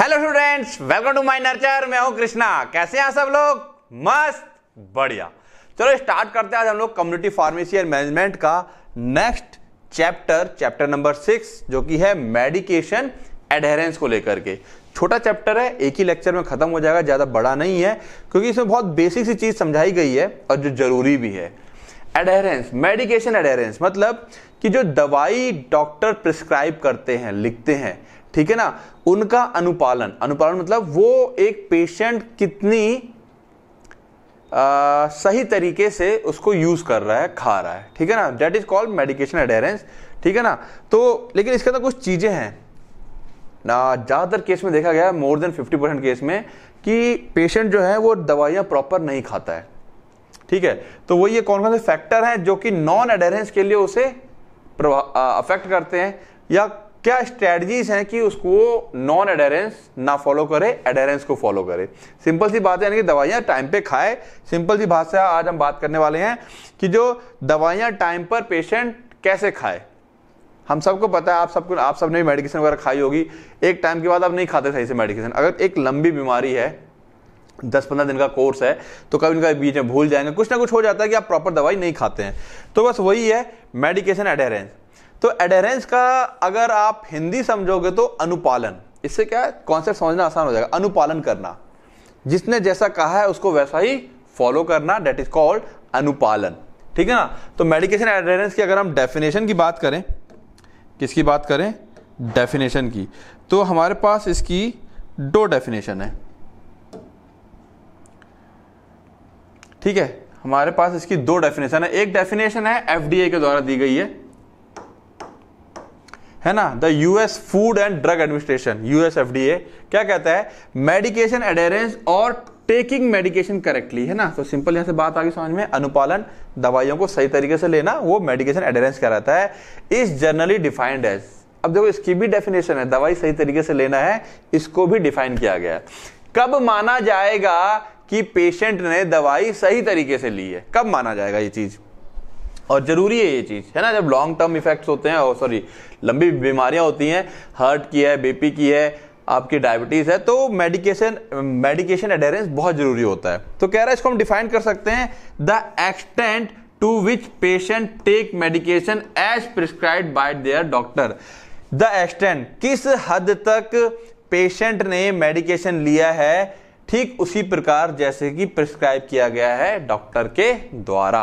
hello students welcome to my Nurture मैं हूं कृष्णा कैसे हैं सब लोग मस्त बढ़िया चलो स्टार्ट करते हैं आज हम लोग कम्युनिटी फार्मेसी एंड मैनेजमेंट का next chapter chapter number six जो कि है मेडिकेशन एडहेरेंस को लेकर के छोटा चैप्टर है एक ही लेक्चर में खत्म हो जाएगा ज़्यादा बड़ा नहीं है क्योंकि इसमें बहुत बेसिक सी चीज़ समझाई गई है और जो जरूरी भी है एडहेरेंस मेडिकेशन एडहेरेंस मतलब कि जो दवाई डॉक्टर प्रिस्क्राइब करते हैं लिखते हैं ठीक है ना उनका अनुपालन अनुपालन मतलब वो एक पेशेंट कितनी आ, सही तरीके से उसको यूज कर रहा है खा रहा है ठीक है ना that is called medication adherence ठीक है ना तो लेकिन इसके अंदर कुछ चीजें हैं ना ज़्यादातर केस में देखा गया more than fifty percent case में कि पेशेंट जो है वो दवाइयां प्रॉपर नहीं खाता है ठीक है तो वो ये कौन कौन से फैक्टर हैं जो कि नॉन अडेरेंस के लिए उसे अफेक्ट करते हैं या क्या स्ट्रेटजीज हैं कि उसको नॉन एडेरेंस ना फॉलो करे एडेरेंस को फॉलो करे सिंपल सी बात है यानी कि दवाइयां टाइम पे खाए सिंपल सी से आज हम बात करने वाले हैं कि जो दवाइयां टाइम पर पेशेंट कैसे खाए हम सबको पता है आप सबको आप सब ने मेडिकेशन वगैरह खाई होगी एक टाइम के बाद आप नहीं खाते सही से मेडिकेशन अगर एक लंबी बीमारी है दस पंद्रह दिन का कोर्स है तो कभी इनका बीच में भूल जाएंगे कुछ ना कुछ हो जाता है कि आप प्रॉपर दवाई नहीं खाते हैं तो बस वही है मेडिकेशन एडेरेंस तो एडेरेंस का अगर आप हिंदी समझोगे तो अनुपालन इससे क्या है कॉन्सेप्ट समझना आसान हो जाएगा अनुपालन करना जिसने जैसा कहा है उसको वैसा ही फॉलो करना डेट इज कॉल्ड अनुपालन ठीक है ना तो मेडिकेशन एडेरेंस की अगर हम डेफिनेशन की बात करें किसकी बात करें डेफिनेशन की तो हमारे पास इसकी दो डेफिनेशन है ठीक है हमारे पास इसकी दो डेफिनेशन है एक डेफिनेशन है एफडीए के द्वारा दी गई है है ना the US Food and Drug Administration US A क्या कहता है मेडिकेशन एडेरेंस और टेकिंग मेडिकेशन करेक्टली है ना तो सिंपल यहां से बात आ गई समझ में अनुपालन दवाइयों को सही तरीके से लेना वो मेडिकेशन एडेरेंस कराता है इज जनरली डिफाइंड एज अब देखो इसकी भी डेफिनेशन है दवाई सही तरीके से लेना है इसको भी डिफाइन किया गया कब माना जाएगा कि पेशेंट ने दवाई सही तरीके से ली है कब माना जाएगा ये चीज़ और जरूरी है ये चीज़ है ना जब लॉन्ग टर्म इफेक्ट्स होते हैं और सॉरी लंबी बीमारियां होती हैं हार्ट की है बीपी की है आपकी डायबिटीज़ है तो मेडिकेशन मेडिकेशन एडेरेंस बहुत ज़रूरी होता है तो कह रहा है इसको हम डिफाइन कर सकते हैं the extent to which patient take medication as prescribe by their doctor the extent किस हद तक पेशेंट ने मेडिकेशन लिया है ठीक उसी प्रकार जैसे कि प्रिस्क्राइब किया गया है डॉक्टर के द्वारा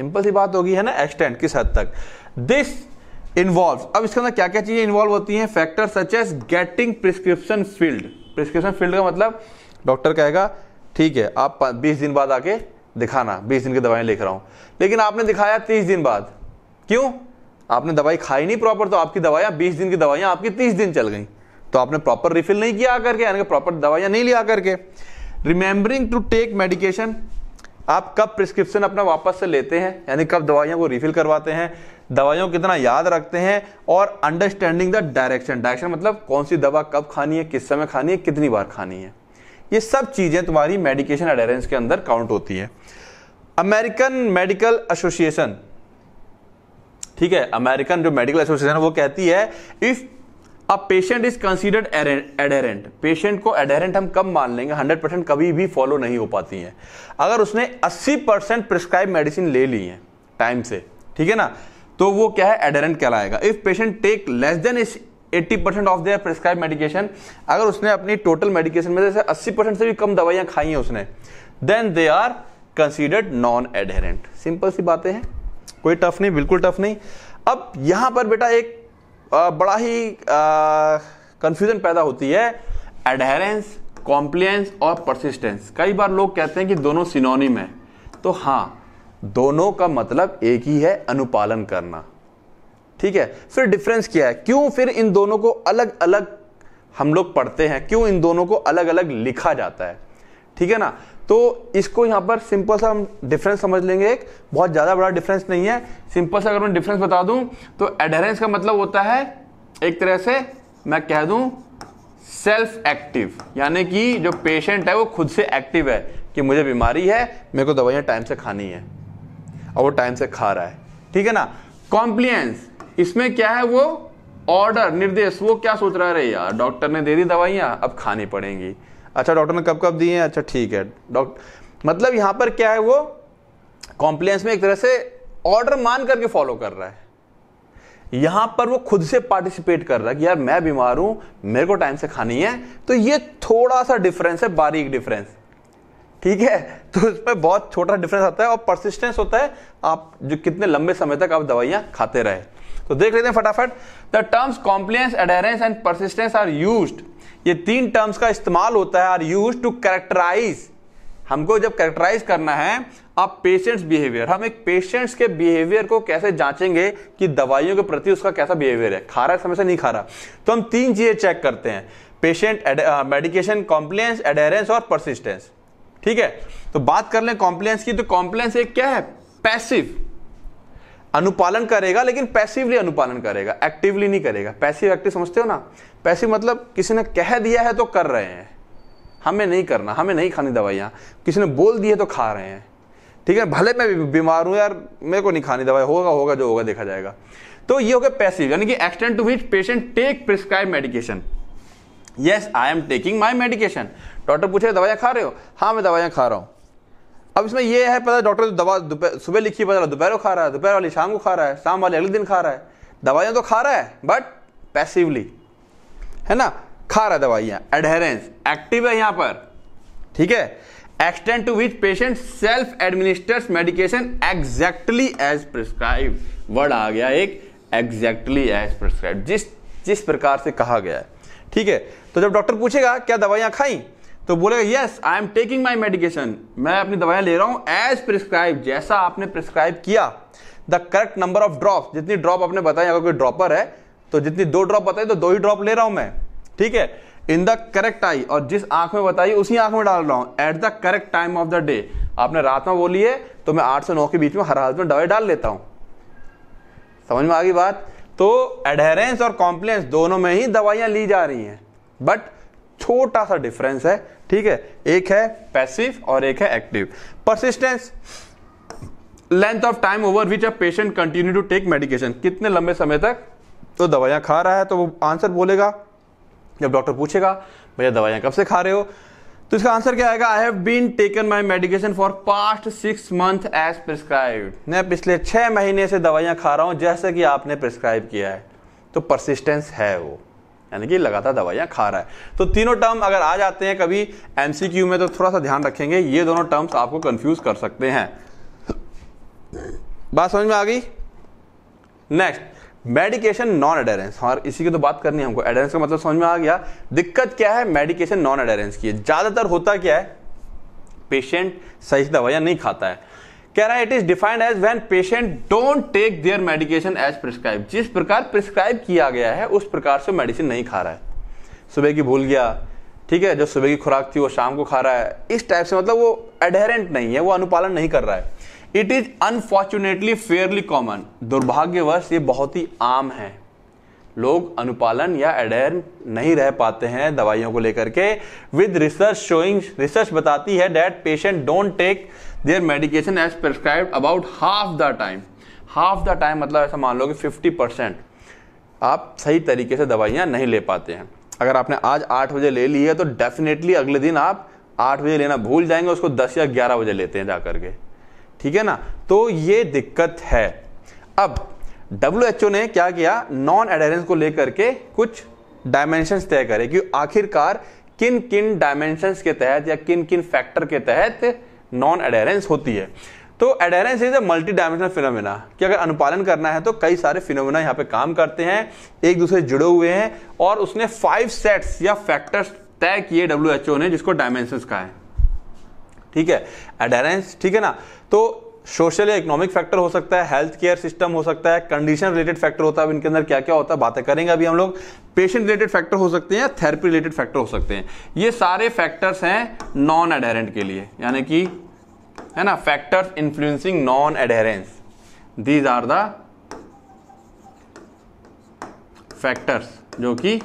सिंपल सी बात होगी है ना एक्सटेंड किस हद तक दिस इन्वॉल्व अब इसके अंदर क्या क्या चीज़ें इन्वॉल्व होती हैं factor such as getting prescription filled prescription filled का मतलब डॉक्टर कहेगा ठीक है आप बीस दिन बाद आके दिखाना बीस दिन की दवाएं लिख रहा हूं लेकिन आपने दिखाया तीस दिन बाद क्यों आपने दवाई खाई नहीं प्रॉपर तो आपकी दवाइयाँ बीस दिन की दवाइयाँ आपकी तीस दिन चल गई तो आपने प्रॉपर रिफिल नहीं किया आकर के यानी प्रॉपर दवाइयाँ नहीं लिया करके रिमेंबरिंग टू टेक मेडिकेशन आप कब प्रिस्क्रिप्शन अपना वापस से लेते हैं यानी कब दवाइयों को रिफिल करवाते हैं दवाइयों को कितना याद रखते हैं और अंडरस्टैंडिंग द डायरेक्शन डायरेक्शन मतलब कौन सी दवा कब खानी है किस समय खानी है कितनी बार खानी है ये सब चीज़ें तुम्हारी मेडिकेशन अडेरेंस के अंदर काउंट होती है अमेरिकन मेडिकल एसोसिएशन ठीक है अमेरिकन जो मेडिकल एसोसिएशन है वो कहती है इफ अब patient is considered adherent patient को एडेरेंट हम कब मान लेंगे 100 परसेंट कभी भी फॉलो नहीं हो पाती हैं अगर उसने 80 परसेंट प्रिस्क्राइब मेडिसिन ले ली है टाइम से ठीक है ना तो वो क्या है एडेरेंट कहलाएगा if patient take less than इस eighty percent of their prescribe medication अगर उसने अपनी टोटल मेडिकेशन में जैसे अस्सी परसेंट से भी कम दवाइयां खाई हैं उसने then they are considered non adherent simple सी बातें हैं कोई टफ नहीं बिल्कुल टफ नहीं अब यहां पर बेटा एक बड़ा ही कंफ्यूजन पैदा होती है एडहेरेंस कॉम्प्लियंस और परसिस्टेंस कई बार लोग कहते हैं कि दोनों सिनोनिम है तो हाँ दोनों का मतलब एक ही है अनुपालन करना ठीक है फिर डिफरेंस क्या है क्यों फिर इन दोनों को अलग अलग हम लोग पढ़ते हैं क्यों इन दोनों को अलग अलग लिखा जाता है ठीक है ना तो इसको यहाँ पर सिंपल सा हम डिफरेंस समझ लेंगे एक बहुत ज़्यादा बड़ा डिफरेंस नहीं है सिंपल सा अगर मैं डिफरेंस बता दूं तो एडहरेंस का मतलब होता है एक तरह से मैं कह दूं सेल्फ एक्टिव यानी कि जो पेशेंट है वो खुद से एक्टिव है कि मुझे बीमारी है मेरे को दवाइयां टाइम से खानी है और वो टाइम से खा रहा है ठीक है ना कॉम्प्लियंस इसमें क्या है वो ऑर्डर निर्देश वो क्या सोच रहा है यार डॉक्टर ने दे दी दवाइयां अब खानी पड़ेंगी अच्छा डॉक्टर ने कब कब दिए हैं अच्छा ठीक है डॉक्टर मतलब यहाँ पर क्या है वो कॉम्प्लेंस में एक तरह से ऑर्डर मान करके फॉलो कर रहा है यहां पर वो खुद से पार्टिसिपेट कर रहा है कि यार मैं बीमार हूं मेरे को टाइम से खानी है तो ये थोड़ा सा डिफरेंस है बारीक डिफरेंस ठीक है तो उसमें बहुत छोटा डिफरेंस आता है और परसिस्टेंस होता है आप जो कितने लंबे समय तक आप दवाइयां खाते रहे तो देख लेते हैं फटाफट the terms compliance adherence and persistence are used ये तीन टर्म्स का इस्तेमाल होता है आर यूज टू करेक्टराइज हमको जब करेक्टराइज करना है आप पेशेंट्स बिहेवियर हम एक पेशेंट्स के बिहेवियर को कैसे जांचेंगे कि दवाइयों के प्रति उसका कैसा बिहेवियर है खा रहा है समय से नहीं खा रहा तो हम तीन चीज़ें चेक करते हैं पेशेंट मेडिकेशन कॉम्प्लेंस एडेरेंस और परसिस्टेंस ठीक है तो बात कर लें कॉम्प्लेंस की तो कॉम्प्लेंस एक क्या है पैसिव अनुपालन करेगा लेकिन पैसिवली अनुपालन करेगा एक्टिवली नहीं करेगा पैसिव एक्टिव समझते हो ना पैसिव मतलब किसी ने कह दिया है तो कर रहे हैं हमें नहीं करना हमें नहीं खानी दवाइयाँ किसी ने बोल दी है तो खा रहे हैं ठीक है भले मैं बीमार हूँ यार मेरे को नहीं खानी दवाई होगा होगा जो होगा देखा जाएगा तो ये हो गया पैसिव यानी कि extent to which patient take prescribe medication yes I am taking my medication doctor पूछे दवाइयाँ खा रहे हो हाँ मैं दवाइयाँ खा रहा हूँ अब इसमें यह है पता डॉक्टर तो दवा सुबह लिखी पता दोपहर को खा रहा है दोपहर वाली शाम को खा रहा है शाम वाली अगले दिन खा रहा है दवाइयां तो खा रहा है बट पैसिवली है ना खा रहा है दवाइयां एडहेरेंस एक्टिव है यहां पर ठीक है extent to which patient self administers medication exactly as prescribe word आ गया एक एग्जैक्टली एज प्रिस्क्राइब जिस जिस प्रकार से कहा गया है ठीक है तो जब डॉक्टर पूछेगा क्या दवाइयां खाई तो बोलेगा yes I am taking my medication मैं अपनी दवाइयां ले रहा हूं एज प्रिस्क्राइब जैसा आपने प्रिस्क्राइब किया the correct number of drop जितनी ड्रॉप आपने बताई अगर कोई ड्रॉपर है तो जितनी दो ड्रॉप बताई तो दो ही ड्रॉप ले रहा हूं मैं ठीक है इन द करेक्ट आई और जिस आंख में बताई उसी आंख में डाल रहा हूं at the correct time of the day आपने रात में बोली है तो मैं आठ से नौ के बीच में हर हाल में दवाई डाल लेता हूं समझ में आ गई बात तो एडहेरेंस और कॉम्प्लेंस दोनों में ही दवाइयां ली जा रही हैं बट छोटा सा डिफरेंस है ठीक है एक है पैसिव और एक है active persistence length of time over which a patient continue to take medication कितने लंबे समय तक तो दवाइयां खा रहा है तो वो आंसर बोलेगा जब डॉक्टर पूछेगा भैया दवाइयां कब से खा रहे हो तो इसका आंसर क्या आएगा I have been taken my medication for past six month as prescribe मैं पिछले छह महीने से दवाइयां खा रहा हूं जैसे कि आपने प्रिस्क्राइब किया है तो परसिस्टेंस है वो यानी कि लगातार दवाइयाँ खा रहा है तो तीनों टर्म अगर आ जाते हैं कभी एमसीक्यू में तो थोड़ा सा ध्यान रखेंगे ये दोनों टर्म्स आपको कंफ्यूज कर सकते हैं बात समझ में आ गई नेक्स्ट मेडिकेशन नॉन एडेरेंस और इसी की तो बात करनी है हमको एडेरेंस का मतलब समझ में आ गया दिक्कत क्या है मेडिकेशन नॉन एडेरेंस की ज़्यादातर होता क्या है पेशेंट सही दवाइयां नहीं खाता है कह रहा है it is defined as when patient don't take their medication as prescribe जिस प्रकार प्रिस्क्राइब किया गया है उस प्रकार से मेडिसिन नहीं खा रहा है सुबह की भूल गया ठीक है जो सुबह की खुराक थी वो शाम को खा रहा है इस टाइप से मतलब वो एडहेरेंट नहीं है वो अनुपालन नहीं कर रहा है it is unfortunately fairly common दुर्भाग्यवश ये बहुत ही आम है लोग अनुपालन या एडेयर नहीं रह पाते हैं दवाइयों को लेकर के विद रिसर्च शोइंग रिसर्च बताती है that patient don't take their medication as prescribe about half the time half the time मतलब ऐसा मान लो कि फिफ्टी परसेंट आप सही तरीके से दवाइयाँ नहीं ले पाते हैं अगर आपने आज आठ बजे ले ली है तो डेफिनेटली अगले दिन आप आठ बजे लेना भूल जाएंगे उसको दस या ग्यारह बजे लेते हैं जा करके ठीक है ना तो ये दिक्कत है अब डब्ल्यू ने क्या किया नॉन एडेरेंस को लेकर के कुछ डायमेंशन तय करे कि आखिरकार किन किन डायमेंशन के तहत या किन किन फैक्टर के तहत नॉन एडेरेंस होती है तो adherence is a multi dimensional phenomena कि अगर अनुपालन करना है तो कई सारे फिनोमिना यहाँ पे काम करते हैं एक दूसरे जुड़े हुए हैं और उसने फाइव सेट्स या फैक्टर्स तय किए डब्ल्यू ने जिसको डायमेंशन कहा है ठीक है एडेरेंस ठीक है ना तो सोशल या इकोनॉमिक फैक्टर हो सकता है हेल्थ केयर सिस्टम हो सकता है कंडीशन रिलेटेड फैक्टर होता है इनके अंदर क्या क्या होता है बातें करेंगे अभी हम लोग पेशेंट रिलेटेड फैक्टर हो सकते हैं या थेरेपी रिलेटेड फैक्टर हो सकते हैं ये सारे फैक्टर्स हैं नॉन एडेरेंट के लिए यानी कि है ना factors influencing non adherence these are the factors जो कि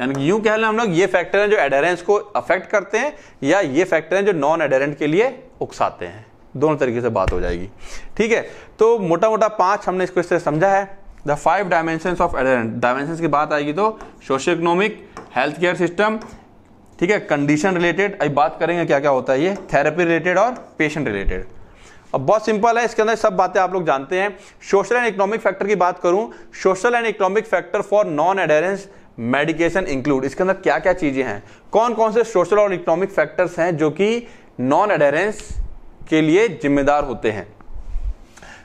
यानी कि यूं कह लें हम लोग ये फैक्टर हैं जो एडेरेंस को अफेक्ट करते हैं या ये फैक्टर हैं जो नॉन एडेरेंट के लिए उकसाते हैं दोनों तरीके से बात हो जाएगी ठीक है तो मोटा मोटा पांच हमने इसको इससे समझा है the five dimension of adherence dimension की बात आएगी तो socio economic health care system ठीक है कंडीशन रिलेटेड अभी बात करेंगे क्या क्या होता है ये थेरेपी रिलेटेड और पेशेंट रिलेटेड अब बहुत सिंपल है इसके अंदर सब बातें आप लोग जानते हैं सोशल एंड इकोनॉमिक फैक्टर की बात करूं social and economic factor for non adherence medication include इसके अंदर क्या क्या चीज़ें हैं कौन कौन से सोशल और इकोनॉमिक फैक्टर्स हैं जो कि नॉन एडेरेंस के लिए जिम्मेदार होते हैं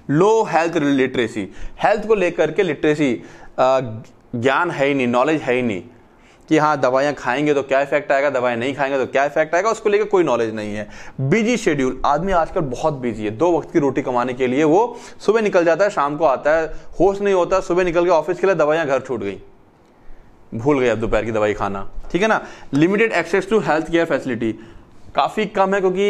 लो हेल्थ लिटरेसी हेल्थ को लेकर के लिटरेसी ज्ञान है ही नहीं नॉलेज है ही नहीं कि हाँ दवाइयाँ खाएंगे तो क्या इफेक्ट आएगा दवाएं नहीं खाएंगे तो क्या इफेक्ट आएगा उसको लेकर कोई नॉलेज नहीं है बिजी शेड्यूल आदमी आजकल बहुत बिजी है दो वक्त की रोटी कमाने के लिए वो सुबह निकल जाता है शाम को आता है होश नहीं होता सुबह निकल के ऑफिस के लिए दवाइयाँ घर छूट गई भूल गए अब दोपहर की दवाई खाना ठीक है ना limited access to health care facility काफ़ी कम है क्योंकि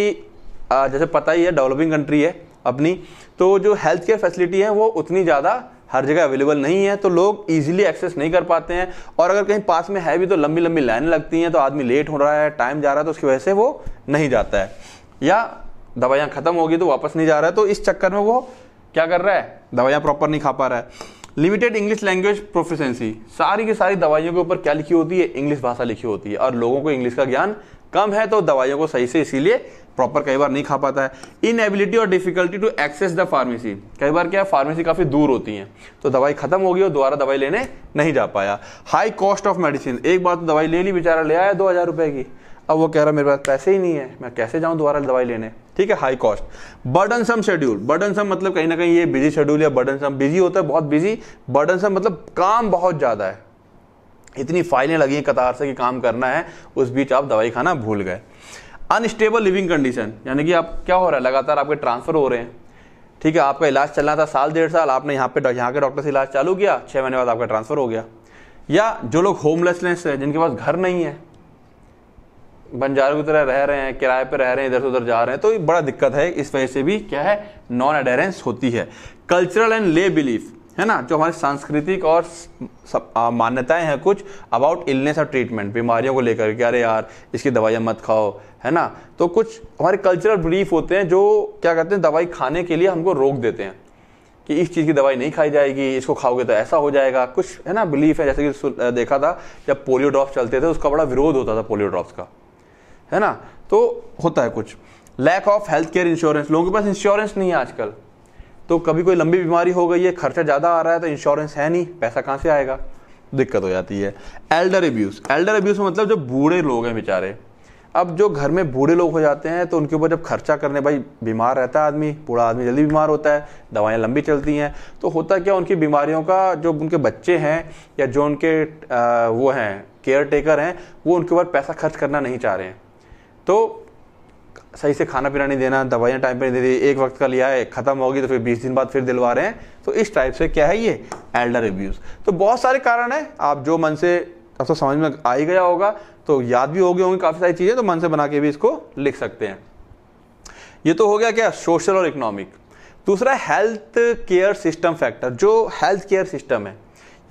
जैसे पता ही है डेवलपिंग कंट्री है अपनी तो जो हेल्थ केयर फैसिलिटी है वो उतनी ज़्यादा हर जगह अवेलेबल नहीं है तो लोग इजीली एक्सेस नहीं कर पाते हैं और अगर कहीं पास में है भी तो लंबी लंबी लाइन लगती हैं तो आदमी लेट हो रहा है टाइम जा रहा है तो उसकी वजह से वो नहीं जाता है या दवाइयाँ ख़त्म होगी तो वापस नहीं जा रहा है तो इस चक्कर में वो क्या कर रहा है दवाइयाँ प्रॉपर नहीं खा पा रहा है लिमिटेड इंग्लिश लैंग्वेज प्रोफिशेंसी सारी की सारी दवाइयों के ऊपर क्या लिखी होती है इंग्लिश भाषा लिखी होती है और लोगों को इंग्लिश का ज्ञान कम है तो दवाइयों को सही से इसीलिए प्रॉपर कई बार नहीं खा पाता है इनएबिलिटी और difficulty to access the pharmacy कई बार क्या फार्मेसी काफ़ी दूर होती है तो दवाई खत्म होगी और दोबारा दवाई लेने नहीं जा पाया हाई कॉस्ट ऑफ मेडिसिन एक बार तो दवाई ले ली बेचारा ले आया दो हज़ार रुपए की अब वो कह रहा है मेरे पास पैसे ही नहीं है मैं कैसे जाऊँ दोबारा दवाई लेने ठीक है high cost burdensome schedule burdensome मतलब कहीं ना कहीं ये बिजी शेड्यूल या बर्डन सम बिजी होता है बहुत बिजी बर्डन सम मतलब काम बहुत ज़्यादा है इतनी फाइलें लगी हैं कतार से कि काम करना है उस बीच आप दवाई खाना भूल गए अनस्टेबल लिविंग कंडीशन यानी कि आप क्या हो रहा है लगातार आपके ट्रांसफर हो रहे हैं ठीक है आपका इलाज चलना था साल डेढ़ साल आपने यहाँ पे यहाँ के डॉक्टर से इलाज चालू किया छः महीने बाद आपका ट्रांसफर हो गया या जो लोग होमलेसनेस है जिनके पास घर नहीं है बंजारों की तरह रह रहे हैं किराए पर रह रहे हैं इधर से उधर जा रहे हैं तो ये बड़ा दिक्कत है इस वजह से भी क्या है नॉन अडेरेंस होती है कल्चरल एंड ले बिलीफ है ना जो हमारी सांस्कृतिक और मान्यताएं हैं कुछ अबाउट इलनेस और ट्रीटमेंट बीमारियों को लेकर के अरे यार इसकी दवाइयाँ मत खाओ है ना तो कुछ हमारे कल्चरल बिलीफ होते हैं जो क्या कहते हैं दवाई खाने के लिए हमको रोक देते हैं कि इस चीज़ की दवाई नहीं खाई जाएगी इसको खाओगे तो ऐसा हो जाएगा कुछ है ना बिलीफ है जैसे कि देखा था जब पोलियो ड्रॉप्स चलते थे तो उसका बड़ा विरोध होता था पोलियो ड्रॉप्स का है ना तो होता है कुछ lack of health care insurance लोगों के पास इंश्योरेंस नहीं है आजकल तो कभी कोई लंबी बीमारी हो गई है खर्चा ज़्यादा आ रहा है तो इंश्योरेंस है नहीं पैसा कहाँ से आएगा दिक्कत हो जाती है एल्डर एब्यूज़ एल्डर एब्यूज़ मतलब जो बूढ़े लोग हैं बेचारे अब जो घर में बूढ़े लोग हो जाते हैं तो उनके ऊपर जब खर्चा करने भाई बीमार रहता है आदमी बूढ़ा आदमी जल्दी बीमार होता है दवाएं लंबी चलती हैं तो होता क्या उनकी बीमारियों का जो उनके बच्चे हैं या जो उनके वो हैं केयर टेकर हैं वो उनके ऊपर पैसा खर्च करना नहीं चाह रहे हैं तो सही से खाना पीना नहीं देना दवाइयाँ टाइम पर नहीं दे रही एक वक्त का लिया है ख़त्म होगी तो फिर बीस दिन बाद फिर दिलवा रहे हैं तो इस टाइप से क्या है ये एल्डर एब्यूज तो बहुत सारे कारण हैं आप जो मन से अब तो समझ में आ ही गया होगा तो याद भी हो गए होंगे काफ़ी सारी चीज़ें तो मन से बना के भी इसको लिख सकते हैं ये तो हो गया क्या सोशल और इकोनॉमिक दूसरा हेल्थ केयर सिस्टम फैक्टर जो हेल्थ केयर सिस्टम है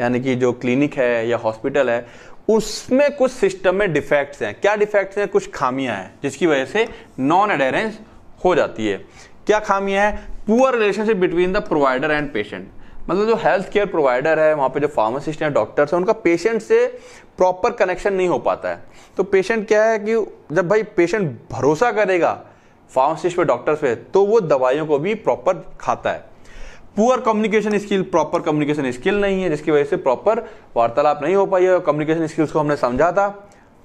यानी कि जो क्लिनिक है या हॉस्पिटल है उसमें कुछ सिस्टम में डिफेक्ट्स हैं क्या डिफेक्ट्स हैं कुछ खामियां हैं जिसकी वजह से नॉन अडेरेंस हो जाती है क्या खामियां हैं poor relationship between the provider and patient मतलब जो हेल्थ केयर प्रोवाइडर है वहाँ पे जो फार्मासिस्ट हैं डॉक्टर्स हैं उनका पेशेंट से प्रॉपर कनेक्शन नहीं हो पाता है तो पेशेंट क्या है कि जब भाई पेशेंट भरोसा करेगा फार्मासिस्ट पे डॉक्टर्स पे तो वो दवाइयों को भी प्रॉपर खाता है poor communication skill proper communication skill नहीं है जिसकी वजह से प्रॉपर वार्तालाप नहीं हो पाई है कम्युनिकेशन स्किल्स को हमने समझा था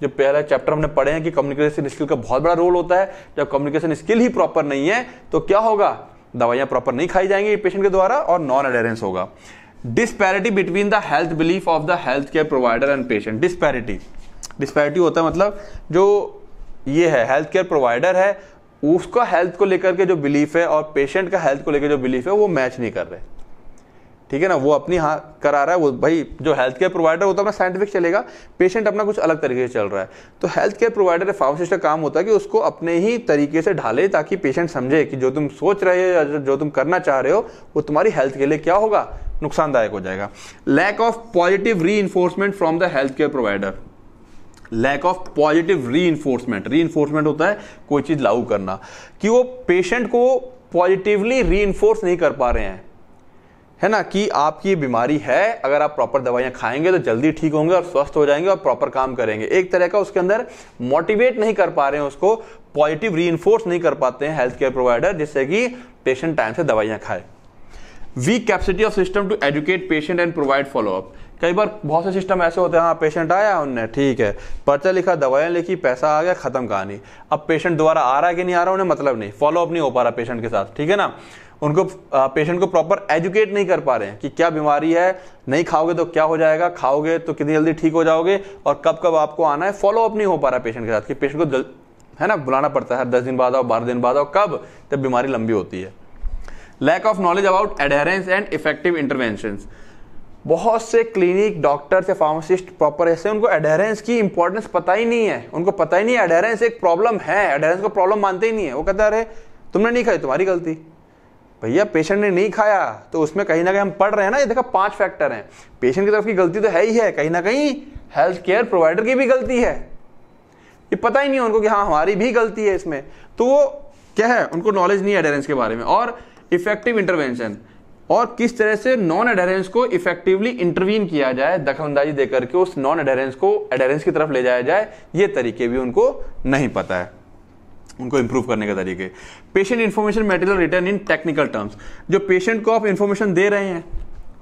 जो पहला चैप्टर हमने पढ़े हैं कि कम्युनिकेशन स्किल का बहुत बड़ा रोल होता है जब कम्युनिकेशन स्किल ही प्रॉपर नहीं है तो क्या होगा दवाइयाँ प्रॉपर नहीं खाई जाएंगी पेशेंट के द्वारा और नॉन अडेरेंस होगा disparity between the health belief of the health care provider and patient disparity disparity होता है मतलब जो ये है हेल्थ केयर प्रोवाइडर है उसका हेल्थ को लेकर के जो बिलीफ है और पेशेंट का हेल्थ को लेकर जो बिलीफ है वो मैच नहीं कर रहे ठीक है ना वो अपनी हाँ करा रहा है वो भाई जो हेल्थ केयर प्रोवाइडर होता है तो अपना साइंटिफिक चलेगा पेशेंट अपना कुछ अलग तरीके से चल रहा है तो हेल्थ केयर प्रोवाइडर फार्मासिस्ट का काम होता है कि उसको अपने ही तरीके से ढाले ताकि पेशेंट समझे कि जो तुम सोच रहे हो या जो तुम करना चाह रहे हो वो तुम्हारी हेल्थ के लिए क्या होगा नुकसानदायक हो जाएगा lack of positive re from the health care provider lack of positive reinforcement reinforcement होता है कोई चीज़ लागू करना कि वो पेशेंट को पॉजिटिवली री इन्फोर्स नहीं कर पा रहे हैं है ना कि आपकी बीमारी है अगर आप प्रॉपर दवाइयां खाएंगे तो जल्दी ठीक होंगे और स्वस्थ हो जाएंगे और प्रॉपर काम करेंगे एक तरह का उसके अंदर मोटिवेट नहीं कर पा रहे हैं उसको पॉजिटिव री नहीं कर पाते हैं हेल्थ केयर प्रोवाइडर जिससे कि पेशेंट टाइम से दवाइयां खाए weak capacity of system to educate patient and provide follow up कई बार बहुत से सिस्टम ऐसे होते हैं हाँ पेशेंट आया उनने ठीक है पर्चा लिखा दवाइयाँ लिखी पैसा आ गया खत्म कहानी अब पेशेंट दोबारा आ रहा है कि नहीं आ रहा उन्हें मतलब नहीं फॉलोअप नहीं हो पा रहा पेशेंट के साथ ठीक है ना उनको पेशेंट को प्रॉपर एजुकेट नहीं कर पा रहे हैं कि क्या बीमारी है नहीं खाओगे तो क्या हो जाएगा खाओगे तो कितनी जल्दी ठीक हो जाओगे और कब कब आपको आना है फॉलोअप नहीं हो पा रहा पेशेंट के साथ कि पेशेंट को जल... है ना बुलाना पड़ता है दस दिन बाद आओ बारह दिन बाद आओ कब जब बीमारी लंबी होती है lack of knowledge about adherence and effective intervention बहुत से क्लिनिक डॉक्टर या फार्मासिस्ट प्रॉपर ऐसे उनको एडेरेंस की इंपॉर्टेंस पता ही नहीं है उनको पता ही नहीं एडेरेंस एक प्रॉब्लम है एडेरेंस को प्रॉब्लम मानते ही नहीं है वो कहता है अरे तुमने नहीं खाई तुम्हारी गलती भैया पेशेंट ने नहीं खाया तो उसमें कहीं ना कहीं हम पढ़ रहे हैं ना ये देखा पांच फैक्टर हैं पेशेंट की तरफ की गलती तो है ही है कहीं ना कहीं हेल्थ केयर प्रोवाइडर की भी गलती है ये पता ही नहीं है उनको कि हाँ हमारी भी गलती है इसमें तो वो क्या है उनको नॉलेज नहीं है एडेरेंस के बारे में और इफेक्टिव इंटरवेंशन और किस तरह से नॉन एडेरेंस को इफेक्टिवली इंटरवीन किया जाए दखलंदाजी देकर के उस नॉन एडेरेंस को एडेरेंस की तरफ ले जाया जाए ये तरीके भी उनको नहीं पता है उनको इंप्रूव करने के तरीके patient information material written in technical terms जो पेशेंट को आप इंफॉर्मेशन दे रहे हैं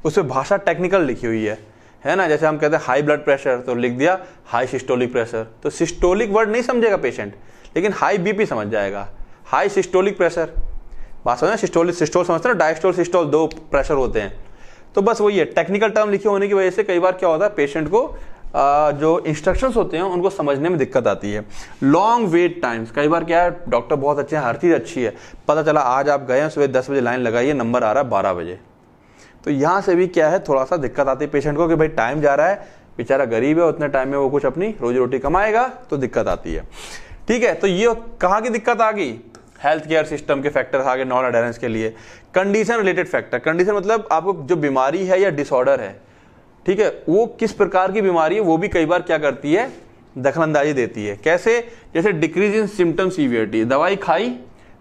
उसमें भाषा टेक्निकल लिखी हुई है है ना जैसे हम कहते हैं हाई ब्लड प्रेशर तो लिख दिया हाई सिस्टोलिक प्रेशर तो सिस्टोलिक वर्ड नहीं समझेगा पेशेंट लेकिन हाई बीपी समझ जाएगा हाई सिस्टोलिक प्रेशर बात समझना सिस्टोल सिस्टोल समझते हैं डायस्टोल सिस्टोल दो प्रेशर होते हैं तो बस वही है टेक्निकल टर्म लिखे होने की वजह से कई बार क्या होता है पेशेंट को जो इंस्ट्रक्शंस होते हैं उनको समझने में दिक्कत आती है लॉन्ग वेट टाइम्स कई बार क्या है डॉक्टर बहुत अच्छे हैं हर चीज़ अच्छी है पता चला आज आप गए हैं सुबह दस बजे लाइन लगाइए नंबर आ रहा है बारह बजे तो यहाँ से भी क्या है थोड़ा सा दिक्कत आती है पेशेंट को कि भाई टाइम जा रहा है बेचारा गरीब है उतने टाइम में वो कुछ अपनी रोजी रोटी कमाएगा तो दिक्कत आती है ठीक है तो ये कहाँ की दिक्कत आ गई हेल्थ केयर सिस्टम के फैक्टर आगे नॉन अडेरेंस के लिए कंडीशन रिलेटेड फैक्टर कंडीशन मतलब आपको जो बीमारी है या डिसऑर्डर है ठीक है वो किस प्रकार की बीमारी है वो भी कई बार क्या करती है दखलंदाजी देती है कैसे जैसे डिक्रीज इन सिम्टम सीवियरिटी दवाई खाई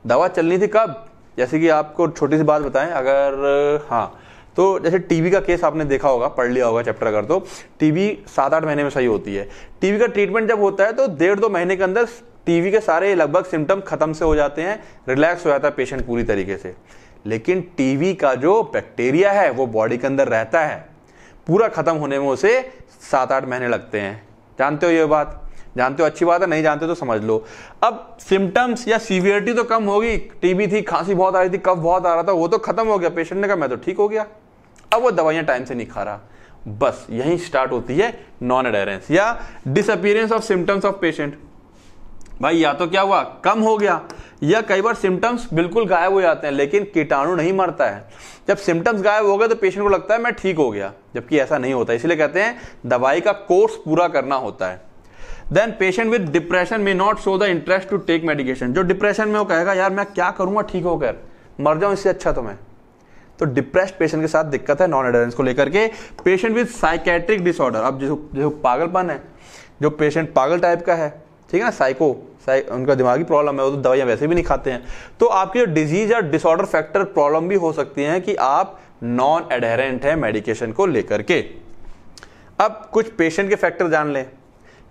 दवा चलनी थी कब जैसे कि आपको छोटी सी बात बताएं अगर हाँ तो जैसे टीबी का केस आपने देखा होगा पढ़ लिया होगा चैप्टर अगर तो टीबी सात आठ महीने में सही होती है टीबी का ट्रीटमेंट जब होता है तो डेढ़ दो महीने के अंदर टीवी के सारे लगभग सिम्टम खत्म से हो जाते हैं रिलैक्स हो जाता है पेशेंट पूरी तरीके से लेकिन टीवी का जो बैक्टीरिया है वो बॉडी के अंदर रहता है पूरा खत्म होने में उसे सात आठ महीने लगते हैं जानते हो ये बात जानते हो अच्छी बात है नहीं जानते तो समझ लो अब सिम्टम्स या सीवियरिटी तो कम होगी टीबी थी खांसी बहुत आ रही थी कफ बहुत आ रहा था वो तो खत्म हो गया पेशेंट ने कहा मैं तो ठीक हो गया अब वो दवाइयां टाइम से नहीं खा रहा बस यही स्टार्ट होती है नॉन अडेरेंस या disappearance of symptoms of patient भाई या तो क्या हुआ कम हो गया या कई बार सिम्टम्स बिल्कुल गायब हो जाते हैं लेकिन कीटाणु नहीं मरता है जब सिम्टम्स गायब हो गए तो पेशेंट को लगता है मैं ठीक हो गया जबकि ऐसा नहीं होता इसलिए कहते हैं दवाई का कोर्स पूरा करना होता है then patient with depression may not show the interest to take medication जो डिप्रेशन में वो कहेगा यार मैं क्या करूँगा ठीक होकर मर जाऊं इससे अच्छा तो मैं तो डिप्रेस्ड पेशेंट के साथ दिक्कत है नॉन एडरेंस को लेकर के पेशेंट विद साइकेट्रिक डिसऑर्डर अब जो जो पागलपन है जो पेशेंट पागल टाइप का है ठीक है ना साइको साइक उनका दिमागी प्रॉब्लम है वो तो दवाइयाँ वैसे भी नहीं खाते हैं तो आपकी जो डिजीज या डिसऑर्डर फैक्टर प्रॉब्लम भी हो सकती है कि आप नॉन एडहेरेंट हैं मेडिकेशन को लेकर के अब कुछ पेशेंट के फैक्टर जान लें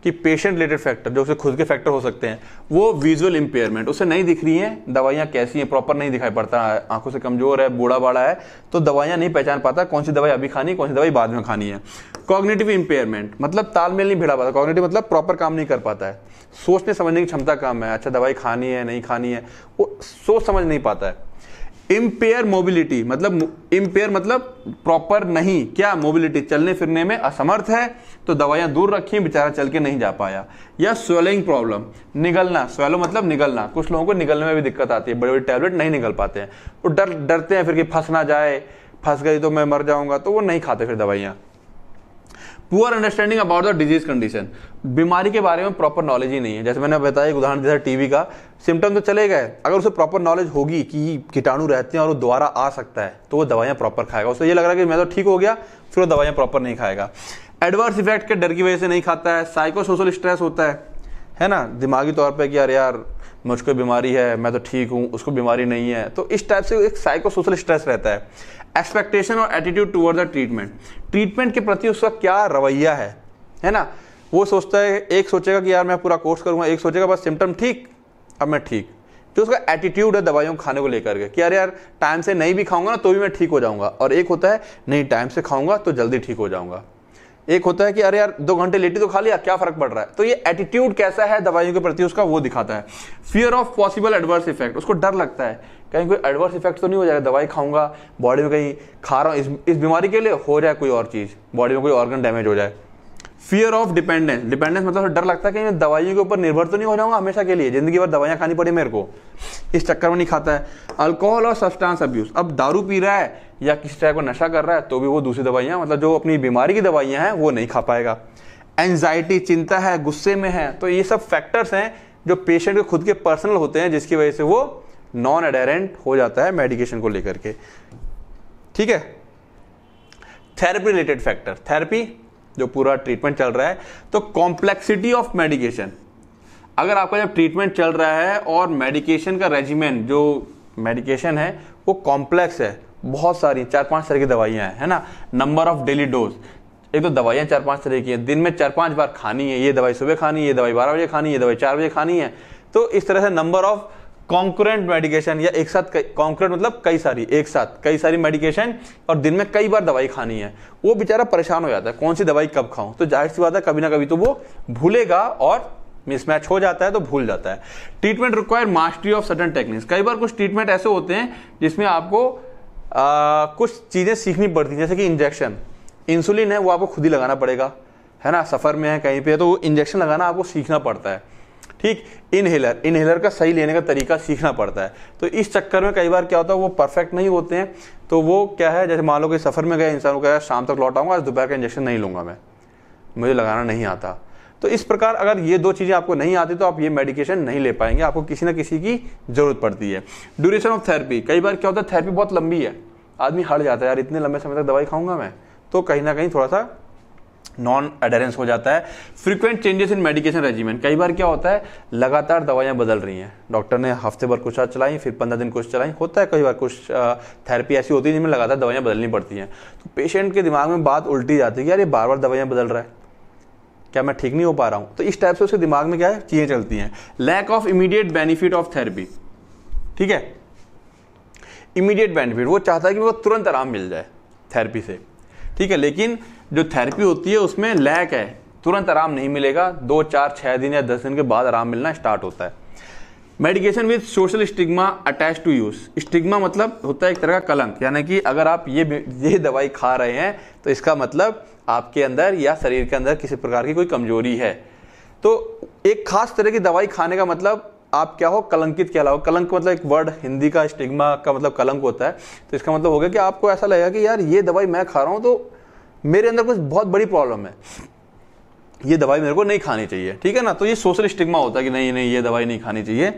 कि पेशेंट रिलेटेड फैक्टर जो उसे खुद के फैक्टर हो सकते हैं वो विजुअल इंपेयरमेंट उसे नहीं दिख रही हैं दवाइयाँ कैसी हैं प्रॉपर नहीं दिखाई पड़ता है आंखों से कमजोर है बूढ़ा बाड़ा है तो दवाइयाँ नहीं पहचान पाता कौन सी दवाई अभी खानी है कौन सी दवाई बाद में खानी है कॉग्नेटिव इंपेयरमेंट मतलब तालमेल नहीं भिड़ा पाता कॉग्नेटिव मतलब प्रॉपर काम नहीं कर पाता है सोचने समझने की क्षमता कम है अच्छा दवाई खानी है नहीं खानी है वो सोच समझ नहीं पाता है इम्पेयर मोबिलिटी मतलब इम्पेयर मतलब प्रॉपर नहीं क्या मोबिलिटी चलने फिरने में असमर्थ है तो दवाइयां दूर रखी बेचारा चल के नहीं जा पाया या स्वेलिंग प्रॉब्लम निगलना स्वेलो मतलब निगलना कुछ लोगों को निगलने में भी दिक्कत आती है बड़े बड़े टैबलेट नहीं निगल पाते हैं वो डर डरते हैं फिर कि फंस ना जाए फंस गई तो मैं मर जाऊंगा तो वो नहीं खाते फिर दवाइयाँ poor understanding about the disease condition बीमारी के बारे में प्रॉपर नॉलेज ही नहीं है जैसे मैंने बताया एक उदाहरण दिया टीवी का सिम्टम तो चले गए अगर उसे प्रॉपर नॉलेज होगी कि कीटाणु रहते हैं और वो दोबारा आ सकता है तो वो दवाइयाँ प्रॉपर खाएगा उसे ये लग रहा है कि मैं तो ठीक हो गया फिर वो दवाइयाँ प्रॉपर नहीं खाएगा एडवर्स इफेक्ट के डर की वजह से नहीं खाता है साइकोसोशल स्ट्रेस होता है है ना दिमागी तौर पर कि यार यार मुझको बीमारी है मैं तो ठीक हूँ उसको बीमारी नहीं है तो इस टाइप से एक साइको सोशल स्ट्रेस रहता है एक्सपेक्टेशन और attitude toward the treatment treatment के प्रति उसका क्या रवैया है है ना वो सोचता है एक सोचेगा कि यार मैं पूरा कोर्स करूँगा एक सोचेगा बस सिम्टम ठीक अब मैं ठीक जो उसका एटीट्यूड है दवाइयों को खाने को लेकर के कि यार यार टाइम से नहीं भी खाऊंगा ना तो भी मैं ठीक हो जाऊंगा और एक होता है नहीं टाइम से खाऊंगा तो जल्दी ठीक हो जाऊंगा एक होता है कि अरे यार दो घंटे लेटी तो खा लिया क्या फर्क पड़ रहा है तो ये एटीट्यूड कैसा है दवाइयों के प्रति उसका वो दिखाता है fear of possible adverse effect उसको डर लगता है कहीं कोई एडवर्स इफेक्ट तो नहीं हो जाएगा दवाई खाऊंगा बॉडी में कहीं खा रहा हूँ इस, इस बीमारी के लिए हो जाए कोई और चीज़ बॉडी में कोई ऑर्गन डैमेज हो जाए फियर ऑफ डिपेंडेंस डिपेंडेंस मतलब डर लगता है कि मैं दवाइयों के ऊपर निर्भर तो नहीं हो जाऊंगा हमेशा के लिए जिंदगी भर दवाइयाँ खानी पड़ी मेरे को इस चक्कर में नहीं खाता है अल्कोहल और सब्सटेंस अब्यूज अब दारू पी रहा है या किसी टाइप को नशा कर रहा है तो भी वो दूसरी दवाइयां मतलब जो अपनी बीमारी की दवाइयां हैं वो नहीं खा पाएगा एनजाइटी चिंता है गुस्से में है तो ये सब फैक्टर्स हैं जो पेशेंट के खुद के पर्सनल होते हैं जिसकी वजह से वो नॉन अडेरेंट हो जाता है मेडिकेशन को लेकर के ठीक है थेरेपी रिलेटेड फैक्टर थेरेपी जो पूरा ट्रीटमेंट चल रहा है तो कॉम्प्लेक्सिटी ऑफ मेडिकेशन अगर आपका जब ट्रीटमेंट चल रहा है और मेडिकेशन का रेजिमेंट जो मेडिकेशन है वो कॉम्प्लेक्स है बहुत सारी चार पांच तरह की दवाइयां हैं है ना नंबर ऑफ डेली डोज एक तो दवाइयां चार पांच तरह की हैं दिन में चार पांच बार खानी है ये दवाई सुबह खानी है ये दवाई बारह बजे खानी है ये दवाई चार बजे खानी है तो इस तरह से नंबर ऑफ कॉन्क्रेंट मेडिकेशन या एक साथ कॉन्क्रेंट मतलब कई सारी एक साथ कई सारी मेडिकेशन और दिन में कई बार दवाई खानी है वो बेचारा परेशान हो जाता है कौन सी दवाई कब खाऊं तो जाहिर सी बात है कभी ना कभी तो वो भूलेगा और मिसमैच हो जाता है तो भूल जाता है treatment require mastery of sudden techniques कई बार कुछ ट्रीटमेंट ऐसे होते हैं जिसमें आपको आ, कुछ चीज़ें सीखनी पड़ती जैसे कि इंजेक्शन इंसुलिन है वो आपको खुद ही लगाना पड़ेगा है ना सफ़र में है कहीं पे तो इंजेक्शन लगाना आपको सीखना पड़ता है ठीक इनहेलर इनहेलर का सही लेने का तरीका सीखना पड़ता है तो इस चक्कर में कई बार क्या होता है वो परफेक्ट नहीं होते हैं तो वो क्या है जैसे मान लो कि सफ़र में गए इंसान को शाम तक लौट आऊंगा आज दोपहर का इंजेक्शन नहीं लूंगा मैं मुझे लगाना नहीं आता तो इस प्रकार अगर ये दो चीज़ें आपको नहीं आती तो आप ये मेडिकेशन नहीं ले पाएंगे आपको किसी ना किसी की ज़रूरत पड़ती है ड्यूरेशन ऑफ थेरेपी कई बार क्या होता है थेरेपी बहुत लंबी है आदमी हट जाता है यार इतने लंबे समय तक दवाई खाऊंगा मैं तो कहीं ना कहीं थोड़ा सा नॉन अडेरेंस हो जाता है frequent changes in medication regiment कई बार क्या होता है लगातार दवाइयां बदल रही हैं डॉक्टर ने हफ्ते भर कुछ चलाई फिर पंद्रह दिन कुछ चलाई होता है कई बार कुछ थेरेपी ऐसी होती है जिनमें लगातार दवाइयां बदलनी पड़ती हैं तो पेशेंट के दिमाग में बात उल्टी जाती है कि यार ये बार बार दवाइयां बदल रहा है क्या मैं ठीक नहीं हो पा रहा हूँ तो इस टाइप से उसके दिमाग में क्या है चीज़ें चलती हैं lack of immediate benefit of therapy ठीक है इमीडिएट बेनिफिट वो चाहता है कि वो तुरंत आराम मिल जाए थेरेपी से ठीक है लेकिन जो थेरेपी होती है उसमें लैक है तुरंत आराम नहीं मिलेगा दो चार छः दिन या दस दिन के बाद आराम मिलना स्टार्ट होता है medication with social stigma attach to use stigma मतलब होता है एक तरह का कलंक यानी कि अगर आप ये ये दवाई खा रहे हैं तो इसका मतलब आपके अंदर या शरीर के अंदर किसी प्रकार की कोई कमजोरी है तो एक खास तरह की दवाई खाने का मतलब आप क्या हो कलंकित कहलाओ कलंक मतलब एक वर्ड हिंदी का स्टिग्मा का मतलब कलंक होता है तो इसका मतलब हो गया कि आपको ऐसा लगेगा कि यार ये दवाई मैं खा रहा हूँ तो मेरे अंदर कुछ बहुत बड़ी प्रॉब्लम है ये दवाई मेरे को नहीं खानी चाहिए ठीक है ना तो ये सोशल स्टिग्मा होता है कि नहीं नहीं ये दवाई नहीं खानी चाहिए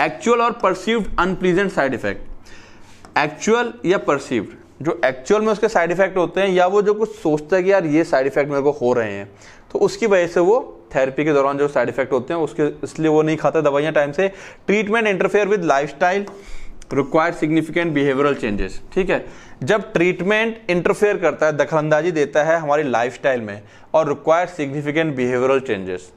एक्चुअल और perceived unpleasant side effect actual या परसीव्ड जो एक्चुअल में उसके साइड इफेक्ट होते हैं या वो जो कुछ सोचता है कि यार ये साइड इफेक्ट मेरे को हो रहे हैं तो उसकी वजह से वो थेरेपी के दौरान जो साइड इफेक्ट होते हैं उसके इसलिए वो नहीं खाता दवाइयाँ टाइम से treatment interfere with life style require significant behavioural changes ठीक है जब ट्रीटमेंट इंटरफेयर करता है दखलंदाजी देता है हमारी लाइफस्टाइल में और require significant behavioural changes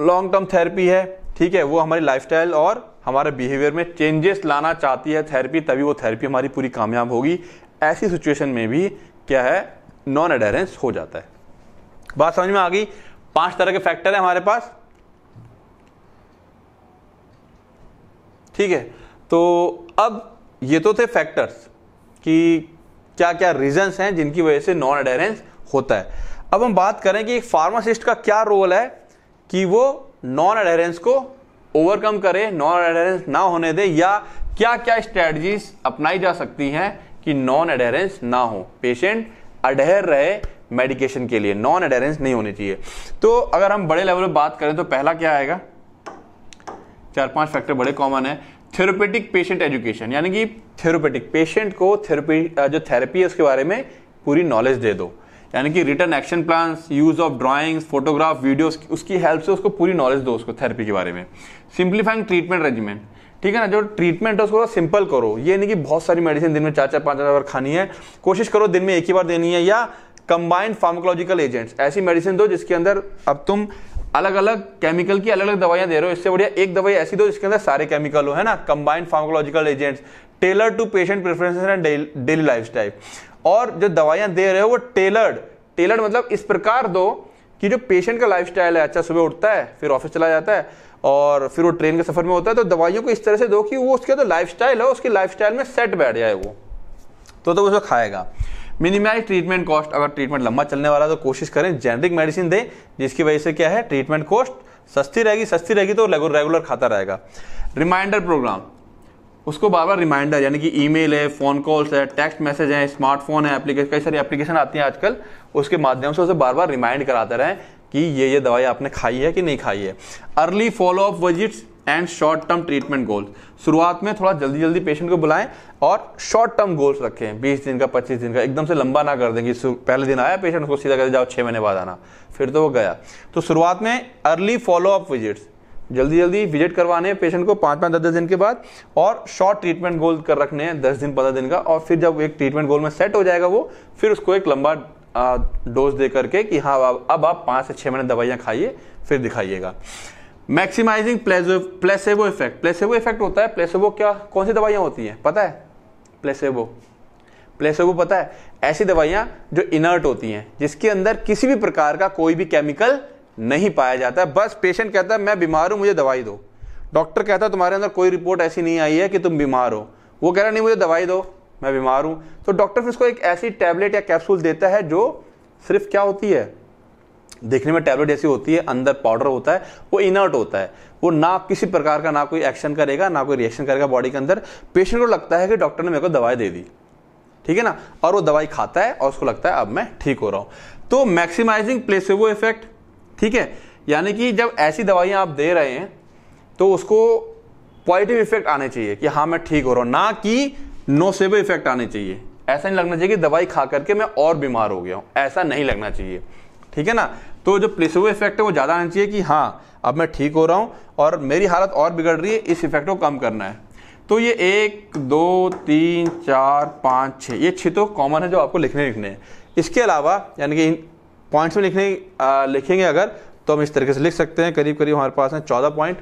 long term therapy है ठीक है वो हमारी लाइफस्टाइल और हमारे बिहेवियर में चेंजेस लाना चाहती है थेरेपी तभी वो थेरेपी हमारी पूरी कामयाब होगी ऐसी सिचुएशन में भी क्या है नॉन अडेरेंस हो जाता है बात समझ में आ गई पांच तरह के फैक्टर है हमारे पास ठीक है तो अब ये तो थे फैक्टर्स कि क्या क्या रीजंस हैं जिनकी वजह से नॉन अडेरेंस होता है अब हम बात करें कि एक फार्मासिस्ट का क्या रोल है कि वो नॉन अडेरेंस को ओवरकम करे नॉन अडेरेंस ना होने दे या क्या क्या स्ट्रेटजीज अपनाई जा सकती हैं कि नॉन अडेरेंस ना हो पेशेंट अडेर रहे मेडिकेशन के लिए नॉन अडेरेंस नहीं होनी चाहिए तो अगर हम बड़े लेवल पर बात करें तो पहला क्या आएगा चार पांच फैक्टर बड़े कॉमन है थेरोपेटिक पेशेंट एजुकेशन यानी कि थेरोपेटिक पेशेंट को थेरेपी जो थेरेपी है उसके बारे में पूरी नॉलेज दे दो यानी कि return action plan use of drawings photograph videos उसकी हेल्प से उसको पूरी नॉलेज दो उसको थेरेपी के बारे में सिंप्लीफाइंग ट्रीटमेंट रेजिमेंट ठीक है ना जो ट्रीटमेंट है उसको सिंपल करो ये नहीं कि बहुत सारी मेडिसिन दिन में चार चार पाँच बार खानी है कोशिश करो दिन में एक ही बार देनी है या कंबाइंड फार्माकोलॉजिकल एजेंट्स ऐसी मेडिसिन दो जिसके अंदर अब तुम अलग अलग केमिकल की अलग अलग दवाइयां दे रहे हो इससे बढ़िया एक दवाई ऐसी दो जिसके अंदर सारे केमिकल हो है ना combined pharmacological agents tailor to patient preference and daily life और जो दवाइयां दे रहे हो वो टेलर्ड टेलर्ड मतलब इस प्रकार दो कि जो पेशेंट का लाइफ है अच्छा सुबह उठता है फिर ऑफिस चला जाता है और फिर वो ट्रेन के सफर में होता है तो दवाइयों को इस तरह से दो कि वो उसके जो लाइफ है उसकी लाइफ में सेट बैठ जाए वो तो, तो उसको खाएगा मिनिमाइज ट्रीटमेंट कॉस्ट अगर ट्रीटमेंट लंबा चलने वाला तो कोशिश करें जेनरिक मेडिसिन दें जिसकी वजह से क्या है ट्रीटमेंट कॉस्ट सस्ती रहेगी सस्ती रहेगी तो रेगुलर खाता रहेगा रिमाइंडर प्रोग्राम उसको बार बार रिमाइंडर यानी कि ईमेल है फ़ोन कॉल्स है टेक्स्ट मैसेज है स्मार्टफोन है एप्लीकेशन कई सारी एप्लीकेशन आती हैं आजकल उसके माध्यम से उसे बार बार रिमाइंड कराते रहें कि ये ये दवाई आपने खाई है कि नहीं खाई है early follow up visits and short term treatment goals शुरुआत में थोड़ा जल्दी जल्दी पेशेंट को बुलाएं और शॉर्ट टर्म गोल्स रखें बीस दिन का पच्चीस दिन का एकदम से लंबा ना कर देंगे पहले दिन आया पेशेंट उसको सीधा कर जाओ छः महीने बाद आना फिर तो वो गया तो शुरुआत में अर्ली फॉलो अप विजिट्स जल्दी जल्दी विजिट करवाने हैं पेशेंट को पाँच पाँच दस दस दिन के बाद और शॉर्ट ट्रीटमेंट गोल कर रखने हैं दस दिन पंद्रह दिन का और फिर जब एक ट्रीटमेंट गोल में सेट हो जाएगा वो फिर उसको एक लंबा डोज दे करके कि हाँ अब आप पाँच से छः महीने दवाइयाँ खाइए फिर दिखाइएगा maximising placebo effect placebo effect होता है प्लेसेबो क्या कौन सी दवाइयाँ होती हैं पता है प्लेसेबो प्लेसेबो पता है ऐसी दवाइयाँ जो इनर्ट होती हैं जिसके अंदर किसी भी प्रकार का कोई भी केमिकल नहीं पाया जाता है बस पेशेंट कहता है मैं बीमार हूँ मुझे दवाई दो डॉक्टर कहता है तुम्हारे अंदर कोई रिपोर्ट ऐसी नहीं आई है कि तुम बीमार हो वो कह रहा नहीं मुझे दवाई दो मैं बीमार हूँ तो डॉक्टर फिर उसको एक ऐसी टैबलेट या कैप्सूल देता है जो सिर्फ क्या होती है देखने में टैबलेट जैसी होती है अंदर पाउडर होता है वो इनर्ट होता है वो ना किसी प्रकार का ना कोई एक्शन करेगा ना कोई रिएक्शन करेगा बॉडी के अंदर पेशेंट को लगता है कि डॉक्टर ने मेरे को दवाई दे दी ठीक है ना और वो दवाई खाता है और उसको लगता है अब मैं ठीक हो रहा हूं तो मैक्सिमाइजिंग वो इफेक्ट ठीक है यानी कि जब ऐसी दवाइयां आप दे रहे हैं तो उसको पॉजिटिव इफेक्ट आने चाहिए कि हाँ मैं ठीक हो रहा हूं ना कि नोसेबो इफेक्ट आने चाहिए ऐसा नहीं लगना चाहिए कि दवाई खा करके मैं और बीमार हो गया हूं ऐसा नहीं लगना चाहिए ठीक है ना तो जो प्लेसबो इफेक्ट है वो ज़्यादा आना चाहिए कि हाँ अब मैं ठीक हो रहा हूँ और मेरी हालत और बिगड़ रही है इस इफेक्ट को कम करना है तो ये एक दो तीन चार पाँच छः ये छः तो कॉमन है जो आपको लिखने लिखने हैं इसके अलावा यानी कि इन पॉइंट्स में लिखने आ, लिखेंगे अगर तो हम इस तरीके से लिख सकते हैं करीब करीब हमारे पास हैं चौदह पॉइंट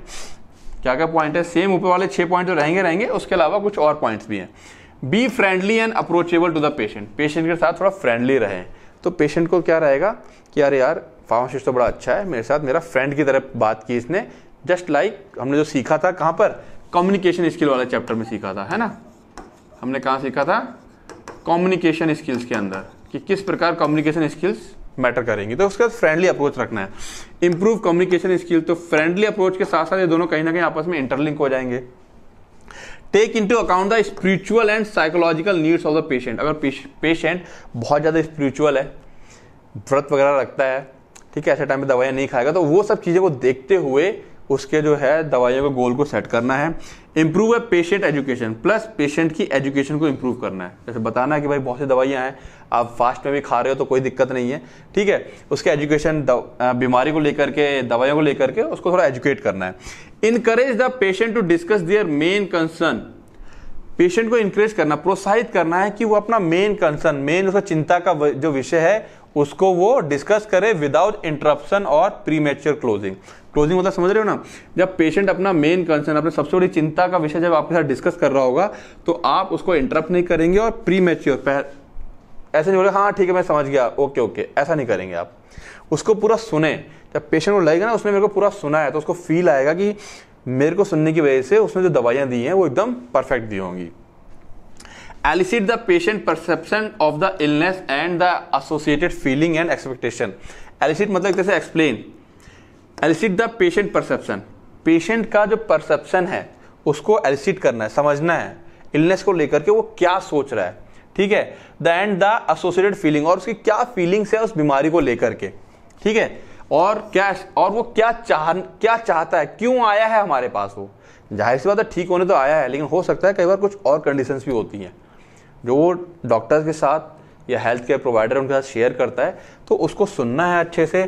क्या क्या पॉइंट है सेम ऊपर वाले छः पॉइंट जो रहेंगे रहेंगे उसके अलावा कुछ और पॉइंट्स भी हैं be friendly and approachable to the patient patient के साथ थोड़ा फ्रेंडली रहें तो पेशेंट को क्या रहेगा कि यार यार फार्मासिस्ट तो बड़ा अच्छा है मेरे साथ मेरा फ्रेंड की तरफ बात की इसने जस्ट लाइक like, हमने जो सीखा था कहाँ पर कम्युनिकेशन स्किल वाले चैप्टर में सीखा था है ना हमने कहाँ सीखा था कम्युनिकेशन स्किल्स के अंदर कि किस प्रकार कम्युनिकेशन स्किल्स मैटर करेंगी तो उसके बाद फ्रेंडली अप्रोच रखना है इम्प्रूव कम्युनिकेशन स्किल तो फ्रेंडली अप्रोच के साथ साथ ये दोनों कहीं ना कहीं आपस में इंटरलिंक हो जाएंगे take into account the spiritual and psychological needs of the patient अगर पेशेंट बहुत ज़्यादा स्पिरिचुअल है व्रत वगैरह रखता है ठीक है ऐसे टाइम में दवाइयाँ नहीं खाएगा तो वो सब चीज़ें को देखते हुए उसके जो है दवाइयों के गोल को सेट करना है इम्प्रूव है पेशेंट एजुकेशन प्लस पेशेंट की एजुकेशन को इम्प्रूव करना है जैसे बताना है कि भाई बहुत सी दवाइयाँ हैं आप फास्ट में भी खा रहे हो तो कोई दिक्कत नहीं है ठीक है उसके एजुकेशन बीमारी को लेकर के दवाइयों को लेकर के उसको थोड़ा एजुकेट करना है encourage the patient to discuss their main concern patient को इंकरेज करना प्रोत्साहित करना है कि वो अपना मेन कंसर्न मेन उसका चिंता का जो विषय है उसको वो डिस्कस करे विदाउट इंटरप्शन और प्री मेच्योर क्लोजिंग क्लोजिंग मतलब समझ रहे हो ना जब पेशेंट अपना मेन कंसर्न अपने सबसे बड़ी चिंता का विषय जब आपके साथ डिस्कस कर रहा होगा तो आप उसको इंटरप्ट नहीं करेंगे और प्री मेच्योर ऐसे नहीं बोले हाँ ठीक है मैं समझ गया ओके ओके ऐसा नहीं करेंगे आप उसको पूरा सुने जब पेशेंट को लगेगा ना उसने मेरे को पूरा सुना है तो उसको फील आएगा कि मेरे को सुनने की वजह से उसने जो दवाइयाँ दी हैं वो एकदम परफेक्ट दी होंगी elicit the patient perception of the illness and the associated feeling and expectation elicit मतलब कैसे explain elicit the patient perception patient का जो परसेप्शन है उसको एलिसिट करना है समझना है इलनेस को लेकर के वो क्या सोच रहा है ठीक है the and the associated feeling और उसकी क्या फीलिंग्स है उस बीमारी को लेकर के ठीक है और क्या और वो क्या चाह क्या चाहता है क्यों आया है हमारे पास वो जाहिर सी बात है ठीक होने तो आया है लेकिन हो सकता है कई बार कुछ और कंडीशंस भी होती हैं जो वो डॉक्टर्स के साथ या हेल्थ केयर प्रोवाइडर उनके साथ शेयर करता है तो उसको सुनना है अच्छे से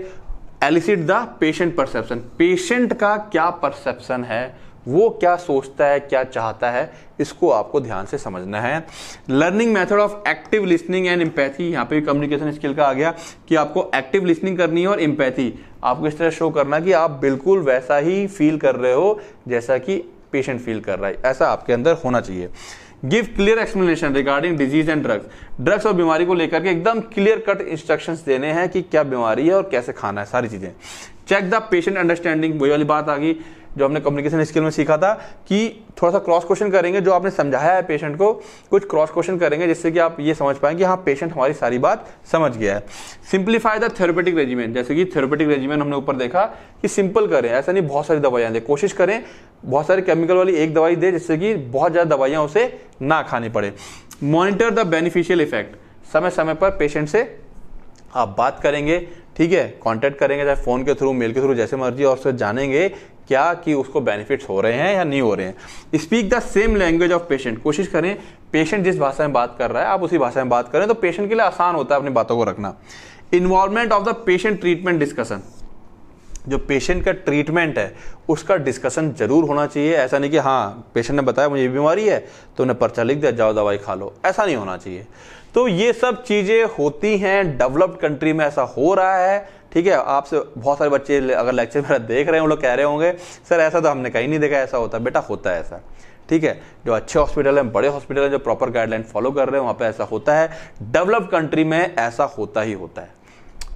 elicit the patient perception patient का क्या परसेप्शन है वो क्या सोचता है क्या चाहता है इसको आपको ध्यान से समझना है learning method of active listening and empathy यहाँ पे कम्युनिकेशन स्किल का आ गया कि आपको एक्टिव लिसनिंग करनी है और इम्पैथी आपको इस तरह शो करना कि आप बिल्कुल वैसा ही फील कर रहे हो जैसा कि पेशेंट फील कर रहा है ऐसा आपके अंदर होना चाहिए give clear explanation regarding disease and drugs drugs और बीमारी को लेकर के एकदम क्लियर कट इंस्ट्रक्शंस देने हैं कि क्या बीमारी है और कैसे खाना है सारी चीजें चेक द पेशेंट अंडरस्टैंडिंग वही वाली बात आ गई जो हमने कम्युनिकेशन स्किल में सीखा था कि थोड़ा सा क्रॉस क्वेश्चन करेंगे जो आपने समझाया है पेशेंट को कुछ क्रॉस क्वेश्चन करेंगे जिससे कि आप ये समझ पाएंगे कि हाँ पेशेंट हमारी सारी बात समझ गया है सिंप्लीफाई द थेरोपेटिक रेजिमेंट जैसे कि थेरोपेटिक रेजिमेंट हमने ऊपर देखा कि सिंपल करें ऐसा नहीं बहुत सारी दवाइयाँ दें कोशिश करें बहुत सारे केमिकल वाली एक दवाई दे जिससे कि बहुत ज़्यादा दवाइयाँ उसे ना खानी पड़े मॉनिटर द बेनिफिशियल इफेक्ट समय समय पर पेशेंट से आप बात करेंगे ठीक है कांटेक्ट करेंगे चाहे फ़ोन के थ्रू मेल के थ्रू जैसे मर्जी और उससे जानेंगे क्या कि उसको बेनिफिट्स हो रहे हैं या नहीं हो रहे हैं speak the same language of patient कोशिश करें पेशेंट जिस भाषा में बात कर रहा है आप उसी भाषा में बात करें तो पेशेंट के लिए आसान होता है अपनी बातों को रखना involvement of the patient treatment discussion जो पेशेंट का ट्रीटमेंट है उसका डिस्कशन जरूर होना चाहिए ऐसा नहीं कि हाँ पेशेंट ने बताया मुझे बीमारी है तो उन्हें पर्चा लिख दिया जाओ दवाई खा लो ऐसा नहीं होना चाहिए तो ये सब चीज़ें होती हैं डेवलप्ड कंट्री में ऐसा हो रहा है ठीक है आपसे बहुत सारे बच्चे अगर लेक्चर मेरा देख रहे हैं उन लोग कह रहे होंगे सर ऐसा तो हमने कहीं नहीं देखा ऐसा होता बेटा होता है ऐसा ठीक है जो अच्छे हॉस्पिटल हैं बड़े हॉस्पिटल हैं जो प्रॉपर गाइडलाइन फॉलो कर रहे हैं वहां पर ऐसा होता है डेवलप्ड कंट्री में ऐसा होता ही होता है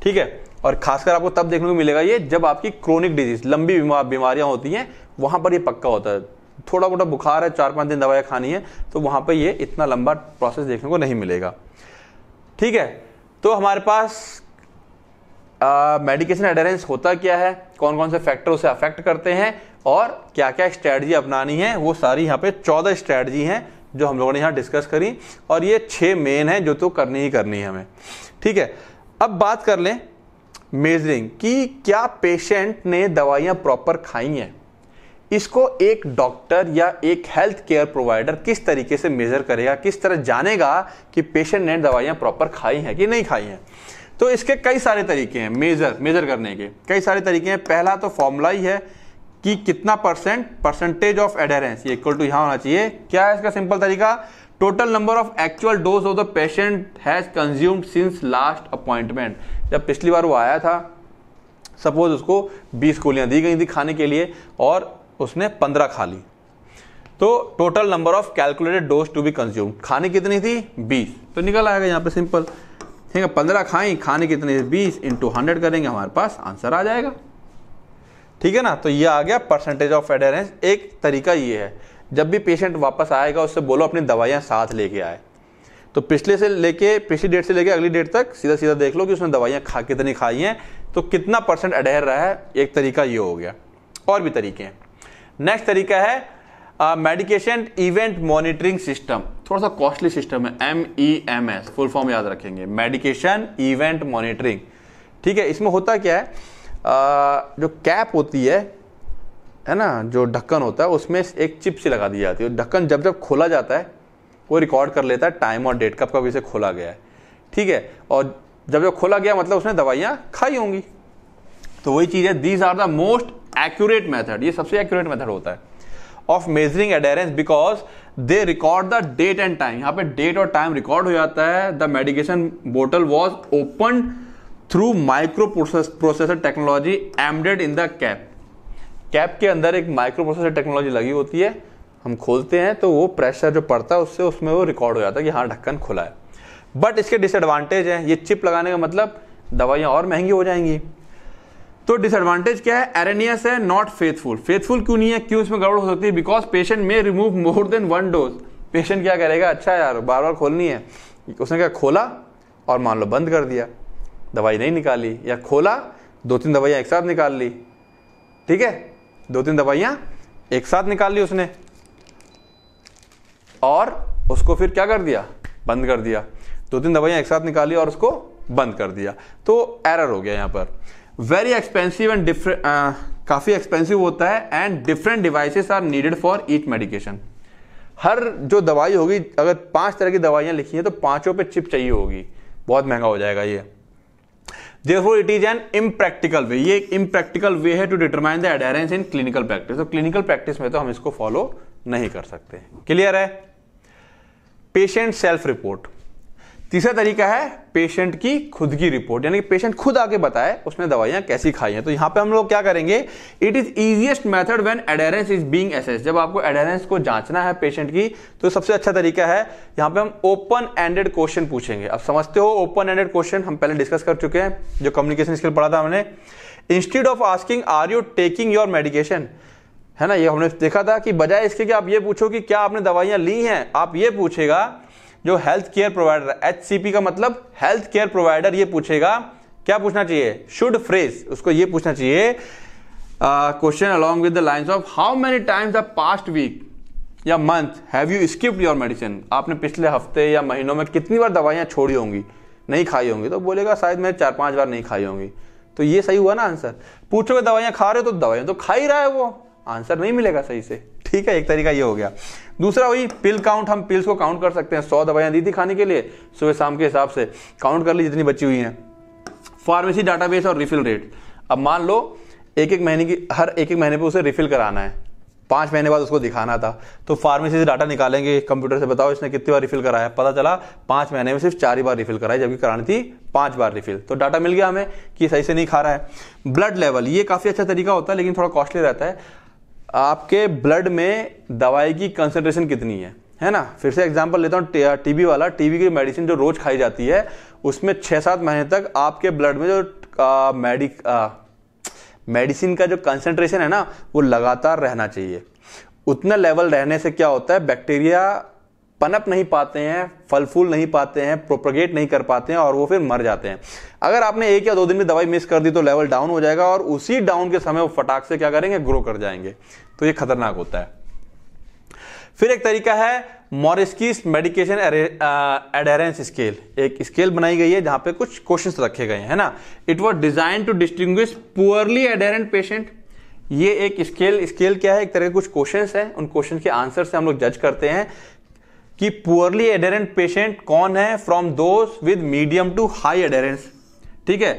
ठीक है और खासकर आपको तब देखने को मिलेगा ये जब आपकी क्रोनिक डिजीज लंबी बीमारियां होती हैं वहां पर ये पक्का होता है थोड़ा मोटा बुखार है चार पाँच दिन दवाई खानी है तो वहां पर ये इतना लंबा प्रोसेस देखने को नहीं मिलेगा ठीक है तो हमारे पास मेडिकेशन एडरेंस होता क्या है कौन कौन से फैक्टर उसे अफेक्ट करते हैं और क्या क्या स्ट्रैटी अपनानी है वो सारी यहाँ पे चौदह स्ट्रैटी हैं जो हम लोगों ने यहाँ डिस्कस करी और ये छह मेन हैं जो तो करनी ही करनी है हमें ठीक है अब बात कर लें मेजरिंग कि क्या पेशेंट ने दवाइयाँ प्रॉपर खाई हैं इसको एक डॉक्टर या एक हेल्थ केयर प्रोवाइडर किस तरीके से मेज़र करेगा किस तरह जानेगा कि पेशेंट ने दवाइयाँ प्रॉपर खाई हैं कि नहीं खाई हैं तो इसके कई सारे तरीके हैं मेज़र मेज़र करने के कई सारे तरीके हैं पहला तो फॉर्मूला ही है कि कितना परसेंट परसेंटेज ऑफ एडेरेंस ये इक्वल टू यहाँ होना चाहिए क्या है इसका सिंपल तरीका total number of actual dose of the patient has consumed since last appointment जब पिछली बार वो आया था सपोज उसको 20 गोलियां दी गई थी खाने के लिए और उसने पंद्रह खा ली तो total number of calculated dose to be consume खाने कितनी थी बीस तो निकल आएगा यहाँ पे सिंपल ठीक है पंद्रह खाई खाने कितने बीस इंटू हंड्रेड करेंगे हमारे पास आंसर आ जाएगा ठीक है ना तो ये आ गया परसेंटेज ऑफ एडेरेंस एक तरीका ये है जब भी पेशेंट वापस आएगा उससे बोलो अपनी दवाइयाँ साथ लेके आए तो पिछले से लेके पिछली डेट से लेके अगली डेट तक सीधा सीधा देख लो कि उसने दवाइयाँ खा कितनी खाई हैं तो कितना परसेंट अडेर रहा है एक तरीका ये हो गया और भी तरीके हैं नेक्स्ट तरीका है मेडिकेशन इवेंट मॉनिटरिंग सिस्टम थोड़ा सा कॉस्टली सिस्टम है M E M S full form याद रखेंगे मेडिकेशन इवेंट मॉनिटरिंग ठीक है इसमें होता क्या है आ, uh, जो कैप होती है है ना जो ढक्कन होता है उसमें एक चिप सी लगा दी जाती है ढक्कन जब जब खोला जाता है वो रिकॉर्ड कर लेता है टाइम और डेट कब कब इसे खोला गया है ठीक है और जब जब खोला गया मतलब उसने दवाइयाँ खाई होंगी तो वही चीज़ है these are the most accurate method ये सबसे एक्यूरेट मेथड होता है of measuring adherence because they record the date and time यहाँ पे डेट और टाइम रिकॉर्ड हो जाता है the medication bottle was open through micro processor technology embedded in the cap cap के अंदर एक माइक्रो प्रोसेसर टेक्नोलॉजी लगी होती है हम खोलते हैं तो वो प्रेशर जो पड़ता है उससे उसमें वो रिकॉर्ड हो जाता है कि हाँ ढक्कन खुला है बट इसके डिसएडवांटेज हैं ये चिप लगाने का मतलब दवाइयाँ और महंगी हो जाएंगी तो डिसएडवांटेज क्या है एरेनियस है नॉट फेथफुल फेथफुल क्यों नहीं है क्यों इसमें गड़बड़ हो सकती है because patient may remove more than one dose patient क्या करेगा अच्छा यार बार बार खोलनी है उसने क्या खोला और मान लो बंद कर दिया दवाई नहीं निकाली या खोला दो तीन दवाइयाँ एक साथ निकाल ली ठीक है दो तीन दवाइयाँ एक साथ निकाल ली उसने और उसको फिर क्या कर दिया बंद कर दिया दो तीन दवाइयाँ एक साथ निकाली और उसको बंद कर दिया तो एरर हो गया यहाँ पर वेरी एक्सपेंसिव एंड डिफरेंट काफ़ी एक्सपेंसिव होता है and different devices are needed for each medication हर जो दवाई होगी अगर पांच तरह की दवाइयां लिखी हैं तो पांचों पे चिप चाहिए होगी बहुत महंगा हो जाएगा ये therefore it is an impractical way ये एक इम्प्रैक्टिकल वे है to determine the adherence in clinical practice तो क्लिनिकल प्रैक्टिस में तो हम इसको फॉलो नहीं कर सकते क्लियर है पेशेंट सेल्फ रिपोर्ट तीसरा तरीका है पेशेंट की खुद की रिपोर्ट यानी कि पेशेंट खुद आके बताए उसने दवाइयां कैसी खाई हैं तो यहां पे हम लोग क्या करेंगे it is easiest method when adherence is being assess जब आपको एडेरेंस को जांचना है पेशेंट की तो सबसे अच्छा तरीका है यहाँ पे हम ओपन एंडेड क्वेश्चन पूछेंगे अब समझते हो ओपन एंडेड क्वेश्चन हम पहले डिस्कस कर चुके हैं जो कम्युनिकेशन स्किल पढ़ा था हमने instead of asking are you taking your medication है ना ये हमने देखा था कि बजाय इसके कि आप ये पूछो कि क्या आपने दवाइयां ली हैं आप ये पूछेगा जो हेल्थ केयर प्रोवाइडर एच का मतलब हेल्थ केयर प्रोवाइडर ये पूछेगा क्या पूछना चाहिए शुड फ्रेज उसको ये पूछना चाहिए question along with the lines of how many times the past week या month have you skipped your medicine आपने पिछले हफ्ते या महीनों में कितनी बार दवाइयाँ छोड़ी होंगी नहीं खाई होंगी तो बोलेगा शायद मैं चार पांच बार नहीं खाई होंगी तो ये सही हुआ ना आंसर पूछोगे दवाइयाँ खा रहे हो तो दवाइयाँ तो खा ही रहा है वो आंसर नहीं मिलेगा सही से ठीक है एक तरीका ये हो गया दूसरा वही पिल काउंट हम पिल्स को काउंट कर सकते हैं सौ दवाइयां दी थी खाने के लिए सुबह शाम के हिसाब से काउंट कर ली जितनी बची हुई हैं फार्मेसी डाटाबेस और रिफिल रेट अब मान लो एक एक महीने की हर एक एक महीने पर उसे रिफिल कराना है पांच महीने बाद उसको दिखाना था तो फार्मेसी से डाटा निकालेंगे कंप्यूटर से बताओ इसने कितनी बार रिफिल कराया पता चला पांच महीने में सिर्फ चार ही बार रिफिल कराई जबकि करानी थी पांच बार रिफिल तो डाटा मिल गया हमें कि सही से नहीं खा रहा है ब्लड लेवल ये काफ़ी अच्छा तरीका होता है लेकिन थोड़ा कॉस्टली रहता है आपके ब्लड में दवाई की कंसनट्रेशन कितनी है है ना फिर से एग्जाम्पल लेता हूँ टीबी वाला टीबी की मेडिसिन जो रोज खाई जाती है उसमें छः सात महीने तक आपके ब्लड में जो मेडिक मेडिसिन का जो कंसेंट्रेशन है ना वो लगातार रहना चाहिए उतना लेवल रहने से क्या होता है बैक्टीरिया पनप नहीं पाते हैं फल फूल नहीं पाते हैं प्रोपगेट नहीं कर पाते हैं और वो फिर मर जाते हैं अगर आपने एक या दो दिन में दवाई मिस कर दी तो लेवल डाउन हो जाएगा और उसी डाउन के समय वो फटाक से क्या करेंगे ग्रो कर जाएंगे तो ये खतरनाक होता है फिर एक तरीका है मॉरिस्कीस मेडिकेशन एडेरेंस स्केल एक स्केल बनाई गई है जहां पे कुछ क्वेश्चंस रखे गए हैं ना it was design to distinguish poorly adherent patient ये एक स्केल स्केल क्या है एक तरह के कुछ क्वेश्चंस हैं उन क्वेश्चन के आंसर से हम लोग जज करते हैं कि पुअरली एडेरेंट पेशेंट कौन है from those with medium to high adherence ठीक है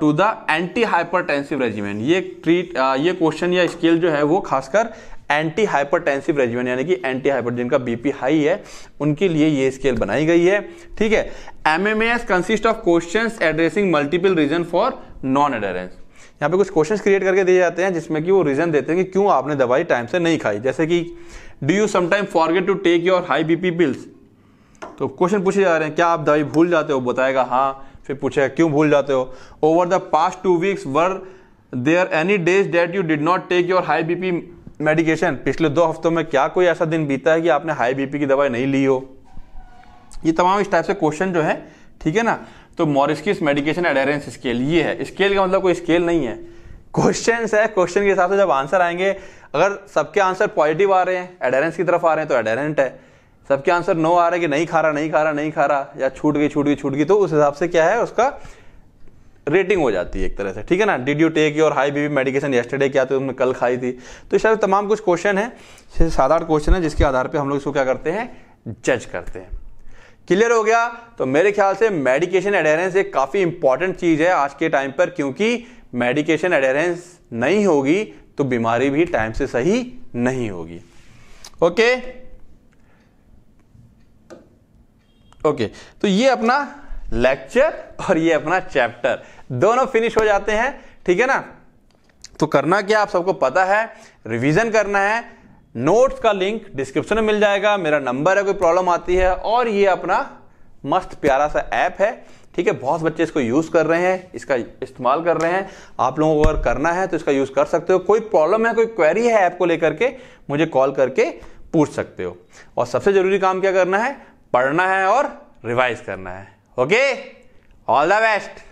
to the anti tensive regiment ये ट्रीट uh, ये क्वेश्चन या स्केल जो है वो खासकर एंटी टेंसिव रेजिमेंट यानी कि एंटी हाइपर जिनका बीपी हाई है उनके लिए ये स्केल बनाई गई है ठीक है M M S consist of question addressing multiple reason for non adherence यहाँ पे कुछ क्वेश्चन क्रिएट करके दिए जाते हैं जिसमें कि वो रीजन देते हैं कि क्यों आपने दवाई टाइम से नहीं खाई जैसे कि do you sometime forget to take your high BP pills तो क्वेश्चन पूछे जा रहे हैं क्या आप दवाई भूल जाते हो बताएगा हाँ फिर पूछेगा क्यों भूल जाते हो over the past two weeks were there any days that you did not take your high BP medication पिछले दो हफ्तों में क्या कोई ऐसा दिन बीता है कि आपने हाई बीपी की दवाई नहीं ली हो ये तमाम इस टाइप से क्वेश्चन जो है ठीक है ना तो मॉरिस्किस मेडिकेशन एडेरेंस स्केल ये है स्केल का मतलब कोई स्केल नहीं है क्वेश्चन है क्वेश्चन के हिसाब से जब आंसर आएंगे अगर सबके आंसर पॉजिटिव आ रहे हैं एडेरेंस की तरफ आ रहे हैं तो एडेरेंट है सबके आंसर नो आ रहे हैं कि नहीं खा रहा नहीं खा रहा नहीं खा रहा या छूट गई छूट गई छूट गई तो उस हिसाब से क्या है उसका रेटिंग हो जाती है एक तरह से ठीक है ना did you take your high BP medication yesterday क्या तो तुमने कल खाई थी तो इस तमाम कुछ क्वेश्चन है सात आठ क्वेश्चन है जिसके आधार पर हम लोग इसको क्या करते हैं जज करते हैं क्लियर हो गया तो मेरे ख्याल से मेडिकेशन एडेरेंस एक काफ़ी इंपॉर्टेंट चीज़ है आज के टाइम पर क्योंकि मेडिकेशन एडेरेंस नहीं होगी तो बीमारी भी टाइम से सही नहीं होगी ओके ओके तो ये अपना लेक्चर और ये अपना चैप्टर दोनों फिनिश हो जाते हैं ठीक है ना तो करना क्या आप सबको पता है रिवीजन करना है नोट्स का लिंक डिस्क्रिप्शन में मिल जाएगा मेरा नंबर है कोई प्रॉब्लम आती है और ये अपना मस्त प्यारा सा ऐप है ठीक है बहुत बच्चे इसको यूज़ कर रहे हैं इसका इस्तेमाल कर रहे हैं आप लोगों को अगर करना है तो इसका यूज़ कर सकते हो कोई प्रॉब्लम है कोई क्वेरी है ऐप को लेकर के मुझे कॉल करके पूछ सकते हो और सबसे ज़रूरी काम क्या करना है पढ़ना है और रिवाइज करना है ओके ऑल द बेस्ट